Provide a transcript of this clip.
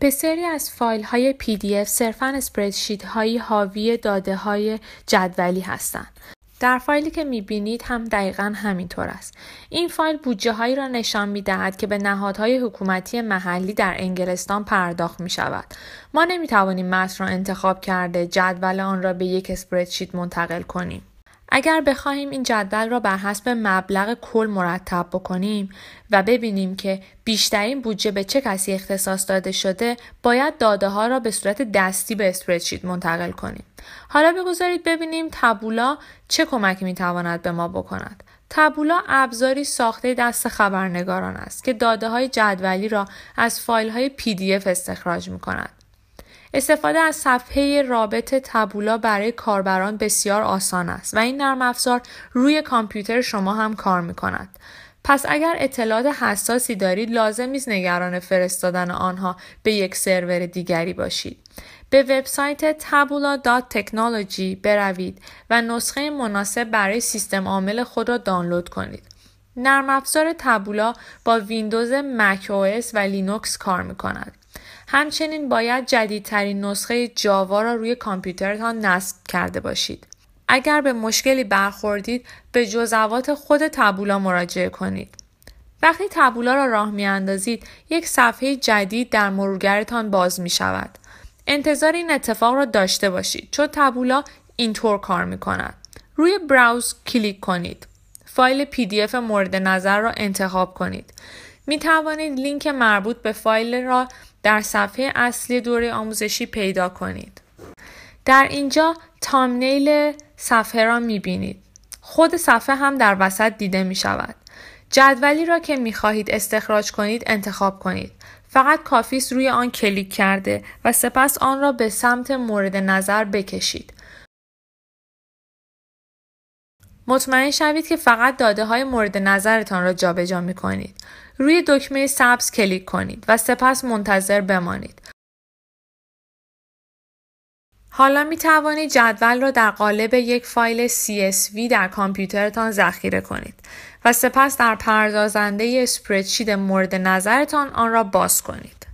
بسیاری از فایل های PDF صرفا اسپریدشیت هایی حاوی داده های جدولی هستند. در فایلی که میبینید هم دقیقا همینطور است. این فایل بودجه هایی را نشان میدهد که به نهادهای حکومتی محلی در انگلستان پرداخت می شود. ما نمی توانیم متن را انتخاب کرده جدول آن را به یک اسپریدشیت منتقل کنیم. اگر بخواهیم این جدول را بر حسب مبلغ کل مرتب بکنیم و ببینیم که بیشترین بودجه به چه کسی اختصاص داده شده باید داده ها را به صورت دستی به اسپردشیت منتقل کنیم حالا بگذارید ببینیم تبولا چه کمکی میتواند به ما بکند تبولا ابزاری ساخته دست خبرنگاران است که داده های جدولی را از فایل های PDF استخراج می کند. استفاده از صفحه رابط تبولا برای کاربران بسیار آسان است و این نرم افزار روی کامپیوتر شما هم کار می کند. پس اگر اطلاعات حساسی دارید لازم نیست نگران فرستادن آنها به یک سرور دیگری باشید. به وبسایت tabula.technology بروید و نسخه مناسب برای سیستم عامل خود را دانلود کنید. نرم افزار تبولا با ویندوز مک و لینوکس کار می کند. همچنین باید جدیدترین نسخه جاوا را روی کامپیوترتان نصب کرده باشید. اگر به مشکلی برخوردید به جزوات خود تبولا مراجعه کنید. وقتی تبولا را راه میاندازید، یک صفحه جدید در مرورگرتان باز می شود. انتظار این اتفاق را داشته باشید چون تبولا اینطور کار می کند. روی براوز کلیک کنید. فایل پی دی اف مورد نظر را انتخاب کنید. می توانید لینک مربوط به فایل را در صفحه اصلی دوره آموزشی پیدا کنید. در اینجا تامنیل صفحه را می بینید. خود صفحه هم در وسط دیده می شود. جدولی را که می خواهید استخراج کنید انتخاب کنید. فقط کافیست روی آن کلیک کرده و سپس آن را به سمت مورد نظر بکشید. مطمئن شوید که فقط داده های مورد نظرتان را جابجا می کنید. روی دکمه سبز کلیک کنید و سپس منتظر بمانید. حالا می توانید جدول را در قالب یک فایل CSV در کامپیوترتان ذخیره کنید و سپس در پردازنده اسپردشیت مورد نظرتان آن را باز کنید.